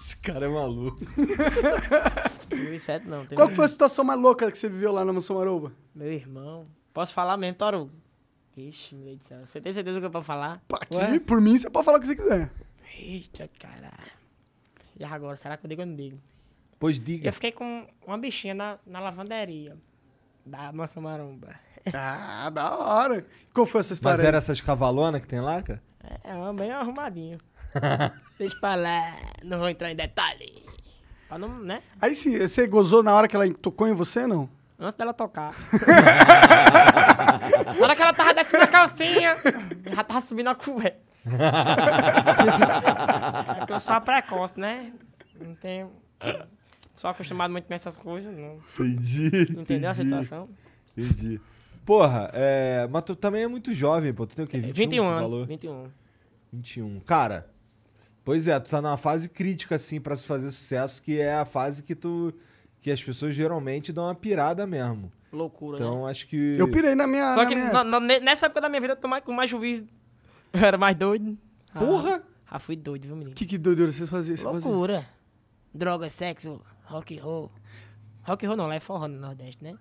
Esse cara é maluco. 2007 não. Qual que foi a situação mais louca que você viveu lá na Mansão Maromba? Meu irmão. Posso falar mesmo, Toru? Ixi, meu Deus do céu. Você tem certeza que eu posso falar? Aqui, Ué? por mim, você pode falar o que você quiser. Eita, caralho. E agora, será que eu digo ou não digo? Pois diga. Eu fiquei com uma bichinha na, na lavanderia da Mansão Maromba. Ah, da hora. Qual foi essa história? Mas era essas cavalonas que tem lá, cara? É, é uma bem arrumadinha. Deixa pra falar, não vou entrar em detalhe. Pra não, né? Aí sim, você gozou na hora que ela tocou em você, não? Antes dela tocar. na hora que ela tava descendo a calcinha, ela tava subindo a cueca. é que eu sou a precoce, né? Não tenho... Sou acostumado muito com essas coisas. Não... Entendi. Entendeu entendi, a situação? Entendi. Porra, é... mas tu também é muito jovem, pô. Tu tem o quê? 21, é, 21 anos. Falou? 21. 21. Cara, Pois é, tu tá numa fase crítica, assim, para se fazer sucesso, que é a fase que tu. que as pessoas geralmente dão uma pirada mesmo. Loucura, Então né? acho que. Eu pirei na minha. Só na que minha... Na, na, nessa época da minha vida eu mais, com mais juiz. Eu era mais doido. Porra! Ah, ah, fui doido, viu, menino? Que que doido vocês faziam? Loucura. Fazia? Droga, sexo, rock and roll. Rock and roll não, lá é forró no Nordeste, né?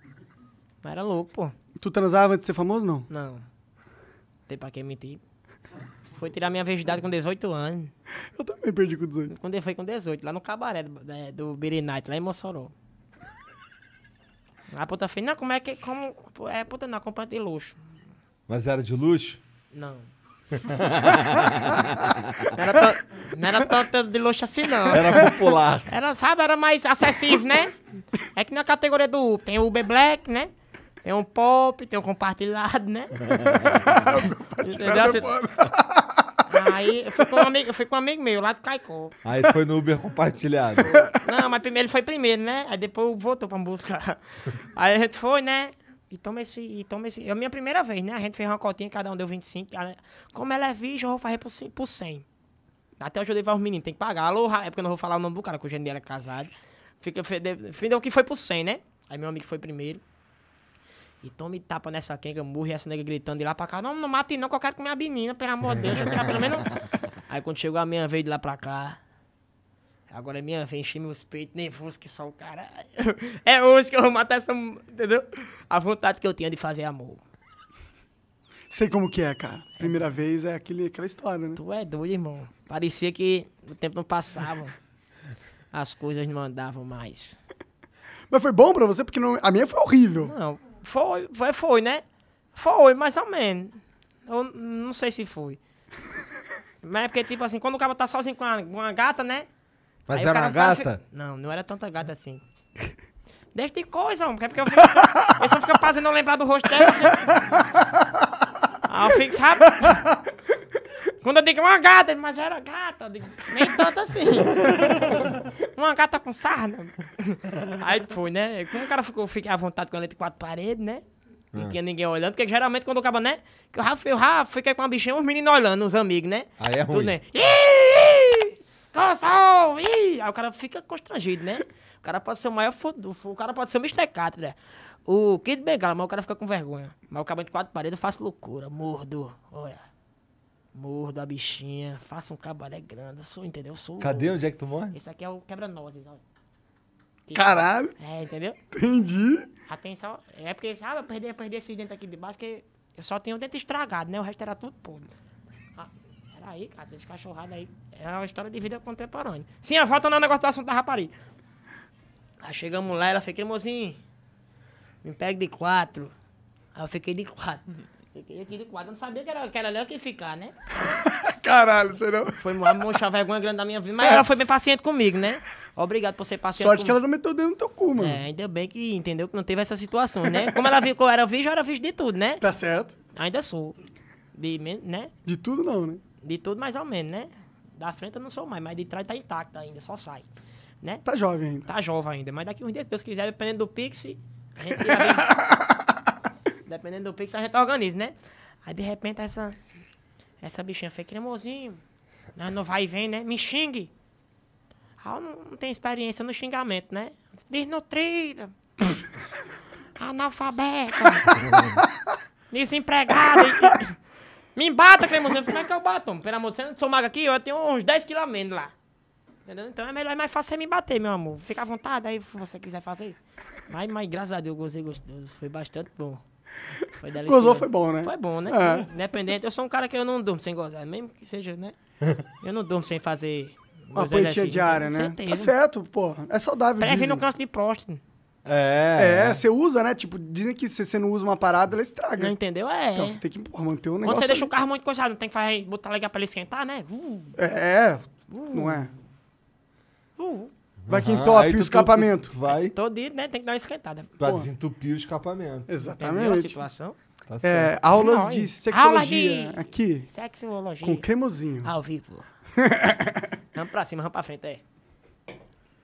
Mas era louco, pô. Tu transava antes de ser famoso, não? Não. Tem pra quem mentir. Foi tirar minha virgindade com 18 anos. Eu também perdi com 18. Quando ele foi com 18, lá no cabaré do, é, do Night, lá em Mossoró. A puta fez, não, como é que. Como, é puta não, acompanha de luxo. Mas era de luxo? Não. não, era tanto de luxo assim, não. Era popular. Era, sabe, era mais acessível, né? É que na categoria do tem o Uber Black, né? Tem um pop, tem um compartilhado, né? É. compartilhado, Aí eu fui com um amigo, eu fui com um amigo meu lá do Caicó. Aí foi no Uber compartilhado. Não, mas primeiro ele foi primeiro, né? Aí depois voltou pra me buscar. Aí a gente foi, né? E toma esse, e toma esse. É a minha primeira vez, né? A gente fez uma cotinha, cada um deu 25. Como ela é virgem, eu vou fazer por, por 100. Até hoje eu levo aos meninos, tem que pagar. Alô, é porque eu não vou falar o nome do cara, que o gênero é casado. Fica, fede deu que foi por 100, né? Aí meu amigo foi primeiro. E tome tapa nessa quenga, morre essa nega gritando de lá pra cá. Não, não mate não, que eu quero comer a menina, pelo amor de Deus. Eu pelo menos... Aí quando chegou a minha vez de lá pra cá... Agora é minha vez, enchi meus peitos, nervoso que só o cara... é hoje que eu vou matar essa... Entendeu? A vontade que eu tinha de fazer amor. Sei como que é, cara. Primeira é. vez é aquele, aquela história, né? Tu é doido, irmão. Parecia que o tempo não passava. As coisas não andavam mais. Mas foi bom pra você? Porque não... a minha foi horrível. Não, foi, foi, foi, né? Foi, mais ou menos. Eu não sei se foi. Mas é porque, tipo assim, quando o cara tá sozinho com uma, uma gata, né? Mas Aí era uma gata? Não, não era tanta gata assim. Deixa de coisa, homem. É porque eu fico, assim, eu só fico fazendo lembrar do rosto dela. ah eu fico, Quando eu digo uma gata, mas era gata, digo, nem tanto assim. Uma gata com sarna. Aí foi, né? Como o cara ficou, fiquei à vontade com a letra de quatro paredes, né? Não é. tinha ninguém olhando, porque geralmente quando o cabané, né? o Rafa, o Rafa fica com uma bichinha, os meninos olhando, os amigos, né? Aí é ruim. Tudo, né? Ih, ih, ih. Aí o cara fica constrangido, né? O cara pode ser o maior foda, o cara pode ser o Mr. Catra. Né? O Kid Bengala, mas o cara fica com vergonha. Mas o cabo de quatro paredes, eu faço loucura, mordo. Olha. Mordo a bichinha, faço um cabaré grande. Eu sou, entendeu? sou. Cadê o... onde é que tu morre? Esse aqui é o quebra-nozes, ó. Caralho! É, entendeu? Entendi. Atenção. É porque, sabe, eu perdi, eu perdi esses dentes aqui de baixo, porque eu só tenho o dente estragado, né? O resto era tudo podre. Ah, peraí, cara, esse cachorrado aí. É uma história de vida contemporânea. Sim, volta no é negócio do assunto da rapariga. Aí chegamos lá, ela fiquei, mozinho, me pega de quatro. Aí eu fiquei de quatro. Fiquei aqui de quadro, eu não sabia que era, que era ali que ia ficar, né? Caralho, você não. Foi uma mocha vergonha grande da minha vida, mas é. ela foi bem paciente comigo, né? Obrigado por ser paciente. Sorte que ela não meteu o dedo no teu cu, mano. É, ainda bem que entendeu que não teve essa situação, né? Como ela viu que eu era vídeo, eu era vídeo de tudo, né? Tá certo. Ainda sou. De, né? De tudo não, né? De tudo mais ou menos, né? Da frente eu não sou mais, mas de trás tá intacta ainda, só sai. Né? Tá jovem ainda. Tá jovem ainda, mas daqui uns dias, se Deus quiser, dependendo do Pix, a gente Dependendo do Pix, a gente organiza, né? Aí de repente essa. Essa bichinha fez cremosinho. Não, né? não vai e vem, né? Me xingue. Ah, não, não tem experiência no xingamento, né? Desnutrida. analfabeta. desempregada. E, e, me bata, cremosinho. Como é que eu bato? Pelo amor de Deus, eu sou mago aqui, eu tenho uns 10 quilos a menos lá. Então é melhor é mais fácil você me bater, meu amor. Fica à vontade aí, se você quiser fazer. Mas, mas graças a Deus, gozei gostoso. Foi bastante bom. Foi delicioso. Gozou foi bom, né? Foi bom, né? É. Independente, eu sou um cara que eu não durmo sem gozar, mesmo que seja, né? Eu não durmo sem fazer. Uma poetia diária, né? Tá certo, pô. É saudável. Previne no câncer de próstata. É. É, você usa, né? Tipo, dizem que se você não usa uma parada, ela estraga. Não entendeu? É. Então você tem que porra, manter o negócio. Quando você ali. deixa o carro muito coçado, não tem que fazer, botar legal pra ele esquentar, né? Uh. É, é. uh. não é? Uh. Vai que entope o escapamento. vai. Todo dia, né? Tem que dar uma esquentada. Pra desentupir o escapamento. Entendeu a Exatamente. situação? Tá É, certo. aulas de sexologia Aula de- aqui, Sexologia. com cremosinho. Ao vivo. vamos pra cima, vamos pra frente, é.